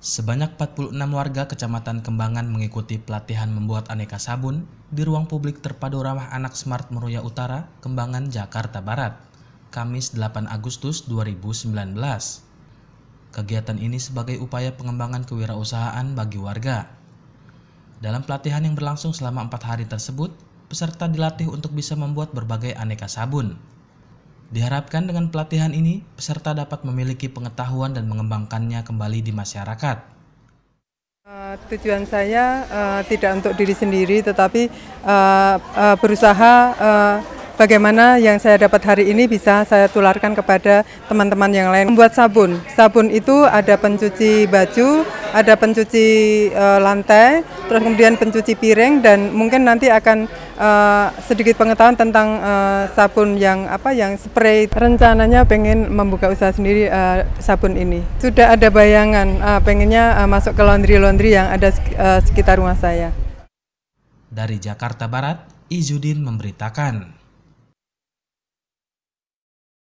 Sebanyak 46 warga Kecamatan Kembangan mengikuti pelatihan membuat aneka sabun di ruang publik terpadu ramah anak Smart Meruya Utara, Kembangan, Jakarta Barat, Kamis 8 Agustus 2019. Kegiatan ini sebagai upaya pengembangan kewirausahaan bagi warga. Dalam pelatihan yang berlangsung selama empat hari tersebut, peserta dilatih untuk bisa membuat berbagai aneka sabun, Diharapkan dengan pelatihan ini, peserta dapat memiliki pengetahuan dan mengembangkannya kembali di masyarakat. Eh, tujuan saya uh, tidak untuk diri sendiri, tetapi uh, uh, berusaha uh, bagaimana yang saya dapat hari ini bisa saya tularkan kepada teman-teman yang lain. Membuat sabun. Sabun itu ada pencuci baju, ada pencuci e, lantai, terus kemudian pencuci piring dan mungkin nanti akan e, sedikit pengetahuan tentang e, sabun yang apa yang spray. Rencananya pengen membuka usaha sendiri e, sabun ini. Sudah ada bayangan e, pengennya e, masuk ke laundry-laundry yang ada e, sekitar rumah saya. Dari Jakarta Barat, Izudin memberitakan.